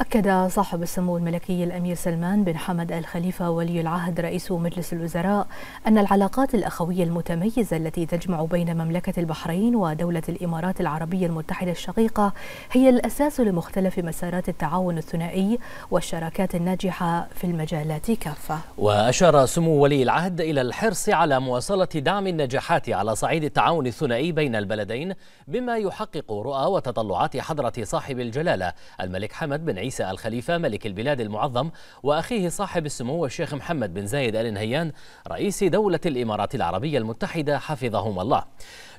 أكد صاحب السمو الملكي الأمير سلمان بن حمد الخليفة ولي العهد رئيس مجلس الوزراء أن العلاقات الأخوية المتميزة التي تجمع بين مملكة البحرين ودولة الإمارات العربية المتحدة الشقيقة هي الأساس لمختلف مسارات التعاون الثنائي والشراكات الناجحة في المجالات كافة وأشار سمو ولي العهد إلى الحرص على مواصلة دعم النجاحات على صعيد التعاون الثنائي بين البلدين بما يحقق رؤى وتطلعات حضرة صاحب الجلالة الملك حمد بن عيسى عيسى الخليفة ملك البلاد المعظم وأخيه صاحب السمو الشيخ محمد بن زايد آل نهيان رئيس دولة الإمارات العربية المتحدة حفظهما الله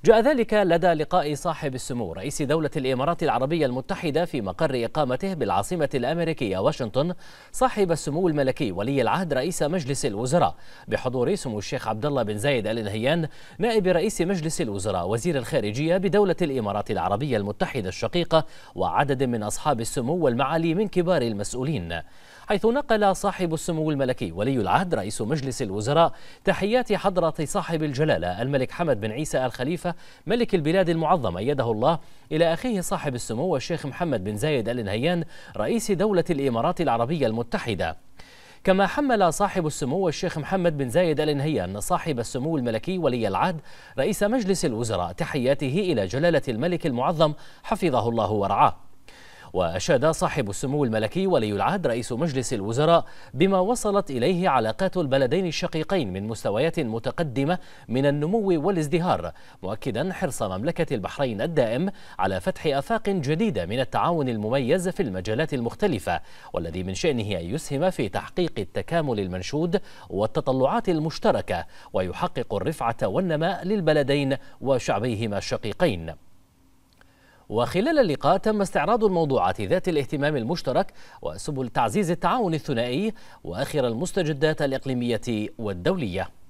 جاء ذلك لدى لقاء صاحب السمو رئيس دولة الإمارات العربية المتحدة في مقر إقامته بالعاصمة الأمريكية واشنطن صاحب السمو الملكي ولي العهد رئيس مجلس الوزراء بحضور سمو الشيخ عبد الله بن زايد آل نهيان نائب رئيس مجلس الوزراء وزير الخارجية بدولة الإمارات العربية المتحدة الشقيقة وعدد من أصحاب السمو والمعالي من كبار المسؤولين حيث نقل صاحب السمو الملكي ولي العهد رئيس مجلس الوزراء تحيات حضرة صاحب الجلالة الملك حمد بن عيسى الخليفة ملك البلاد المعظم أيده الله إلى أخيه صاحب السمو الشيخ محمد بن زايد آل نهيان رئيس دولة الإمارات العربية المتحدة كما حمل صاحب السمو الشيخ محمد بن زايد آل نهيان صاحب السمو الملكي ولي العهد رئيس مجلس الوزراء تحياته إلى جلالة الملك المعظم حفظه الله ورعاه وأشاد صاحب السمو الملكي ولي العهد رئيس مجلس الوزراء بما وصلت إليه علاقات البلدين الشقيقين من مستويات متقدمة من النمو والازدهار مؤكدا حرص مملكة البحرين الدائم على فتح آفاق جديدة من التعاون المميز في المجالات المختلفة والذي من شأنه أن يسهم في تحقيق التكامل المنشود والتطلعات المشتركة ويحقق الرفعة والنماء للبلدين وشعبيهما الشقيقين وخلال اللقاء تم استعراض الموضوعات ذات الاهتمام المشترك وسبل تعزيز التعاون الثنائي وآخر المستجدات الإقليمية والدولية